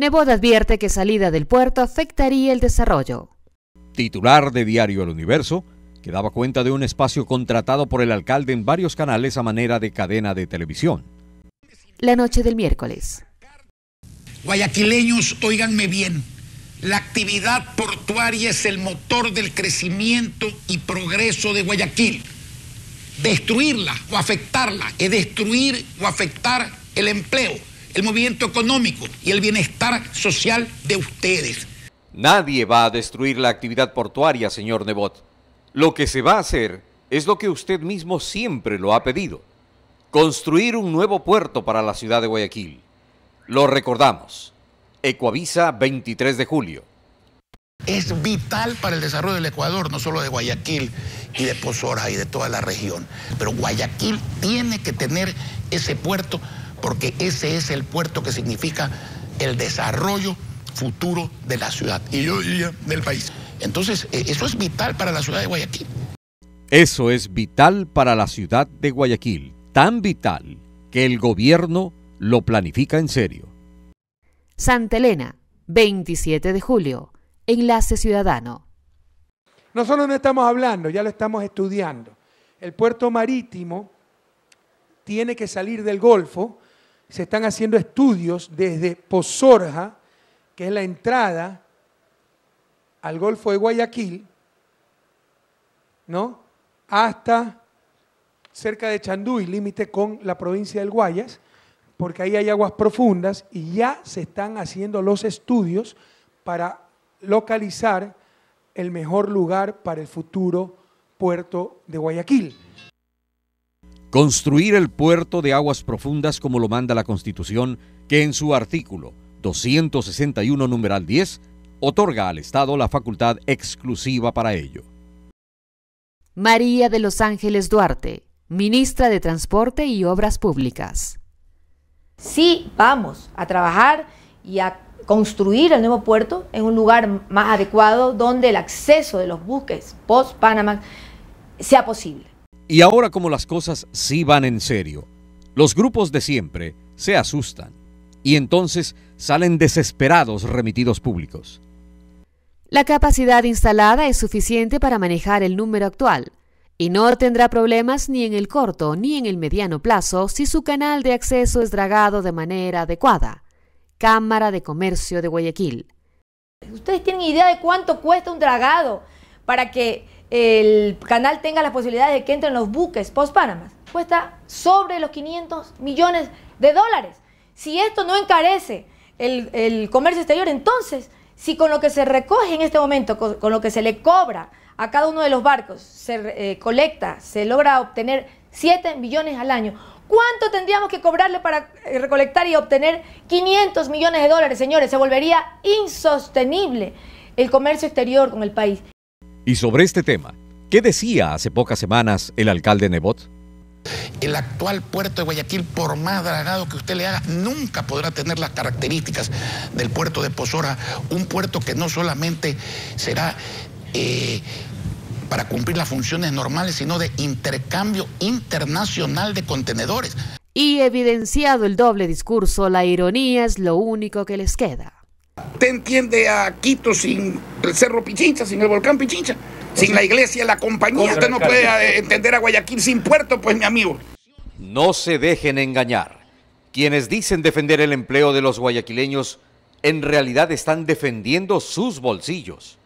Neboda advierte que salida del puerto afectaría el desarrollo. Titular de Diario El Universo, que daba cuenta de un espacio contratado por el alcalde en varios canales a manera de cadena de televisión. La noche del miércoles. Guayaquileños, oíganme bien. La actividad portuaria es el motor del crecimiento y progreso de Guayaquil. Destruirla o afectarla es destruir o afectar el empleo el movimiento económico y el bienestar social de ustedes. Nadie va a destruir la actividad portuaria, señor Nebot. Lo que se va a hacer es lo que usted mismo siempre lo ha pedido, construir un nuevo puerto para la ciudad de Guayaquil. Lo recordamos, Ecoavisa 23 de julio. Es vital para el desarrollo del Ecuador, no solo de Guayaquil y de Pozora y de toda la región, pero Guayaquil tiene que tener ese puerto porque ese es el puerto que significa el desarrollo futuro de la ciudad y del país. Entonces, eh, eso es vital para la ciudad de Guayaquil. Eso es vital para la ciudad de Guayaquil, tan vital que el gobierno lo planifica en serio. Santa Elena, 27 de julio, Enlace Ciudadano. Nosotros no estamos hablando, ya lo estamos estudiando. El puerto marítimo tiene que salir del Golfo se están haciendo estudios desde Pozorja, que es la entrada al Golfo de Guayaquil, ¿no? Hasta cerca de y límite con la provincia del Guayas, porque ahí hay aguas profundas y ya se están haciendo los estudios para localizar el mejor lugar para el futuro puerto de Guayaquil construir el puerto de aguas profundas como lo manda la Constitución, que en su artículo 261 numeral 10 otorga al Estado la facultad exclusiva para ello. María de los Ángeles Duarte, ministra de Transporte y Obras Públicas. Sí, vamos a trabajar y a construir el nuevo puerto en un lugar más adecuado donde el acceso de los buques post-Panamá sea posible. Y ahora como las cosas sí van en serio, los grupos de siempre se asustan y entonces salen desesperados remitidos públicos. La capacidad instalada es suficiente para manejar el número actual y no tendrá problemas ni en el corto ni en el mediano plazo si su canal de acceso es dragado de manera adecuada. Cámara de Comercio de Guayaquil. ¿Ustedes tienen idea de cuánto cuesta un dragado para que el canal tenga la posibilidad de que entren los buques post-Panamá. Cuesta sobre los 500 millones de dólares. Si esto no encarece el, comercio exterior, entonces, si con lo que se recoge en este momento, con, lo que se le cobra a cada uno de los barcos, se eh, colecta, se logra obtener 7 millones al año, ¿cuánto tendríamos que cobrarle para eh, recolectar y obtener 500 millones de dólares, señores? Se volvería insostenible el comercio exterior con el país. Y sobre este tema, ¿qué decía hace pocas semanas el alcalde Nebot? El actual puerto de Guayaquil, por más dragado que usted le haga, nunca podrá tener las características del puerto de Pozora, un puerto que no solamente será eh, para cumplir las funciones normales, sino de intercambio internacional de contenedores. Y evidenciado el doble discurso, la ironía es lo único que les queda usted entiende a Quito sin el Cerro Pichincha, sin el volcán Pichincha, pues sin la iglesia, la compañía. Usted no puede eh, entender a Guayaquil sin puerto, pues mi amigo. No se dejen engañar. Quienes dicen defender el empleo de los guayaquileños en realidad están defendiendo sus bolsillos.